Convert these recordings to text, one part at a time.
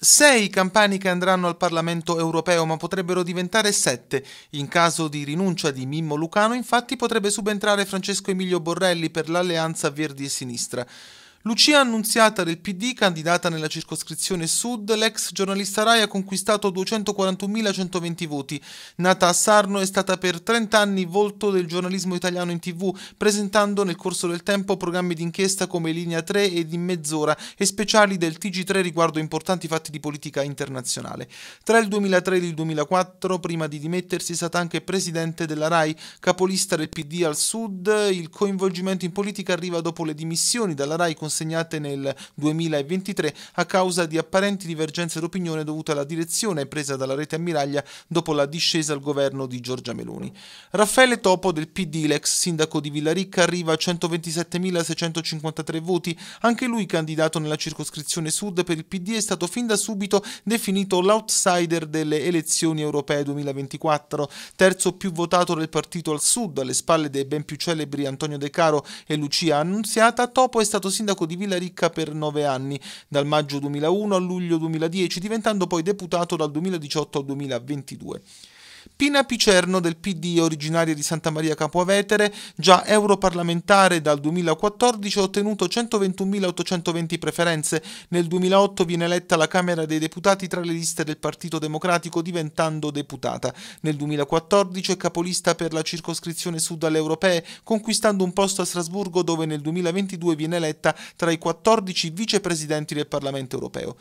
Sei campani che andranno al Parlamento europeo, ma potrebbero diventare sette. In caso di rinuncia di Mimmo Lucano, infatti, potrebbe subentrare Francesco Emilio Borrelli per l'alleanza Verdi e Sinistra. Lucia Annunziata del PD, candidata nella circoscrizione Sud, l'ex giornalista Rai ha conquistato 241.120 voti. Nata a Sarno è stata per 30 anni volto del giornalismo italiano in tv, presentando nel corso del tempo programmi d'inchiesta come Linea 3 ed In Mezz'ora e speciali del TG3 riguardo importanti fatti di politica internazionale. Tra il 2003 e il 2004, prima di dimettersi, è stata anche presidente della Rai, capolista del PD al Sud. Il coinvolgimento in politica arriva dopo le dimissioni dalla Rai con assegnate nel 2023 a causa di apparenti divergenze d'opinione dovute alla direzione presa dalla rete ammiraglia dopo la discesa al governo di Giorgia Meloni. Raffaele Topo del PD, l'ex sindaco di Villaricca, arriva a 127.653 voti, anche lui candidato nella circoscrizione sud per il PD è stato fin da subito definito l'outsider delle elezioni europee 2024, terzo più votato del partito al sud, alle spalle dei ben più celebri Antonio De Caro e Lucia Annunziata, Topo è stato sindaco sindaco di Villaricca per nove anni, dal maggio 2001 al luglio 2010, diventando poi deputato dal 2018 al 2022. Pina Picerno del PD, originaria di Santa Maria Capovetere, già europarlamentare dal 2014, ha ottenuto 121.820 preferenze. Nel 2008 viene eletta alla Camera dei Deputati tra le liste del Partito Democratico, diventando deputata. Nel 2014 è capolista per la circoscrizione sud alle europee, conquistando un posto a Strasburgo dove nel 2022 viene eletta tra i 14 vicepresidenti del Parlamento europeo.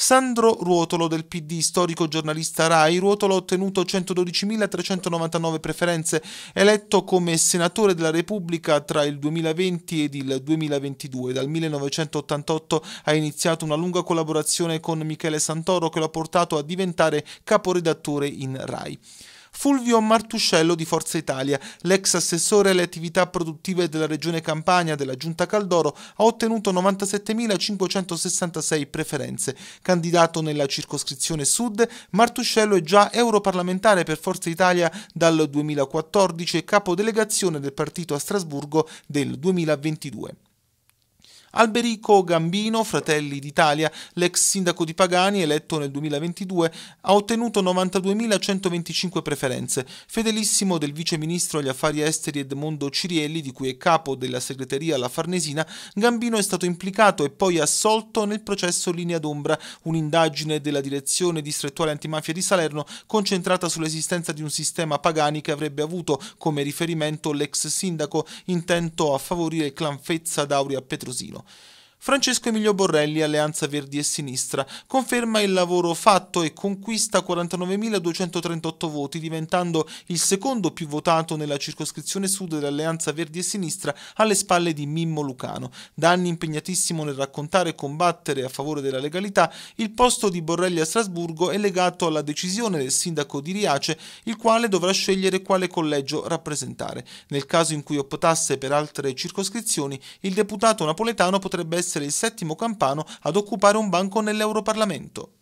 Sandro Ruotolo del PD, storico giornalista RAI, Ruotolo ha ottenuto 112 10.399 preferenze, eletto come senatore della Repubblica tra il 2020 ed il 2022. Dal 1988 ha iniziato una lunga collaborazione con Michele Santoro che lo ha portato a diventare caporedattore in RAI. Fulvio Martuscello di Forza Italia, l'ex assessore alle attività produttive della Regione Campania della Giunta Caldoro, ha ottenuto 97.566 preferenze. Candidato nella circoscrizione sud, Martuscello è già europarlamentare per Forza Italia dal 2014 e capodelegazione del partito a Strasburgo del 2022. Alberico Gambino, Fratelli d'Italia, l'ex sindaco di Pagani, eletto nel 2022, ha ottenuto 92.125 preferenze, fedelissimo del viceministro agli affari esteri Edmondo Cirielli, di cui è capo della segreteria alla Farnesina, Gambino è stato implicato e poi assolto nel processo Linea d'Ombra, un'indagine della direzione distrettuale antimafia di Salerno concentrata sull'esistenza di un sistema Pagani che avrebbe avuto come riferimento l'ex sindaco intento a favorire clanfezza d'Auria Petrosino. mondo. Francesco Emilio Borrelli, Alleanza Verdi e Sinistra, conferma il lavoro fatto e conquista 49.238 voti, diventando il secondo più votato nella circoscrizione sud dell'Alleanza Verdi e Sinistra alle spalle di Mimmo Lucano. Da anni impegnatissimo nel raccontare e combattere a favore della legalità, il posto di Borrelli a Strasburgo è legato alla decisione del sindaco di Riace, il quale dovrà scegliere quale collegio rappresentare. Nel caso in cui optasse per altre circoscrizioni, il deputato napoletano potrebbe essere essere il settimo campano ad occupare un banco nell'Europarlamento.